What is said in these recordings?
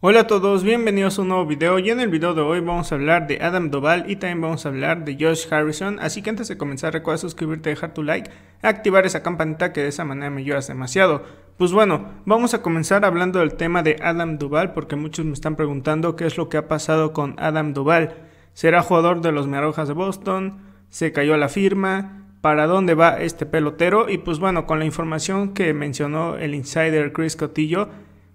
Hola a todos, bienvenidos a un nuevo video y en el video de hoy vamos a hablar de Adam Duval y también vamos a hablar de Josh Harrison, así que antes de comenzar recuerda suscribirte, dejar tu like, activar esa campanita que de esa manera me ayudas demasiado. Pues bueno, vamos a comenzar hablando del tema de Adam Duval porque muchos me están preguntando qué es lo que ha pasado con Adam Duval. ¿Será jugador de los Merojas de Boston? ¿Se cayó la firma? para dónde va este pelotero y pues bueno, con la información que mencionó el insider Chris Cotillo,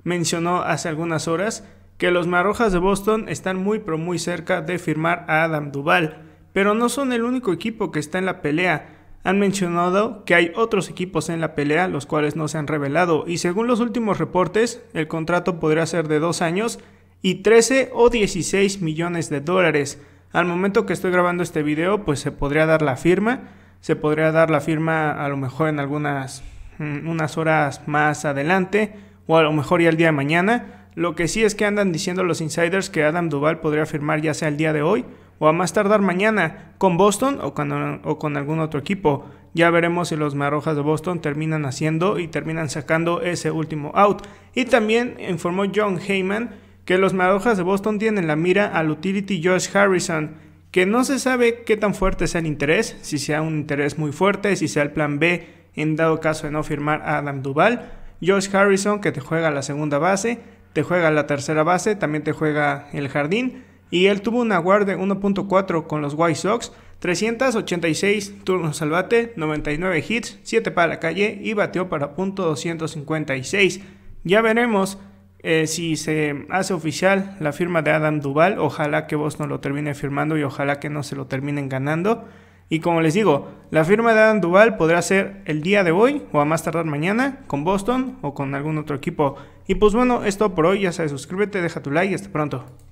mencionó hace algunas horas que los Marrojas de Boston están muy pero muy cerca de firmar a Adam Duval, pero no son el único equipo que está en la pelea. Han mencionado que hay otros equipos en la pelea los cuales no se han revelado y según los últimos reportes el contrato podría ser de dos años y 13 o 16 millones de dólares. Al momento que estoy grabando este video pues se podría dar la firma, se podría dar la firma a lo mejor en algunas mm, unas horas más adelante o a lo mejor ya el día de mañana. Lo que sí es que andan diciendo los insiders que Adam Duval podría firmar ya sea el día de hoy o a más tardar mañana con Boston o con, algún otro equipo. Ya veremos si los Marrojas de Boston terminan haciendo y terminan sacando ese último out. Y también informó John Heyman que los Marrojas de Boston tienen la mira al utility Josh Harrison, que no se sabe qué tan fuerte sea el interés, si sea un interés muy fuerte, si sea el plan B en dado caso de no firmar a Adam Duval Josh Harrison, que te juega la segunda base, te juega la tercera base, también te juega el jardín. Y él tuvo una guardia 1.4 con los White Sox, 386 turnos al bate, 99 hits, 7 para la calle y bateó para punto 256. Ya veremos eh, si se hace oficial la firma de Adam Duval. Ojalá que vos no lo termine firmando y ojalá que no se lo terminen ganando. Y como les digo, la firma de Adam Duval podrá ser el día de hoy o a más tardar mañana con Boston o con algún otro equipo. Y pues bueno, esto por hoy, ya sabes, suscríbete, deja tu like y hasta pronto.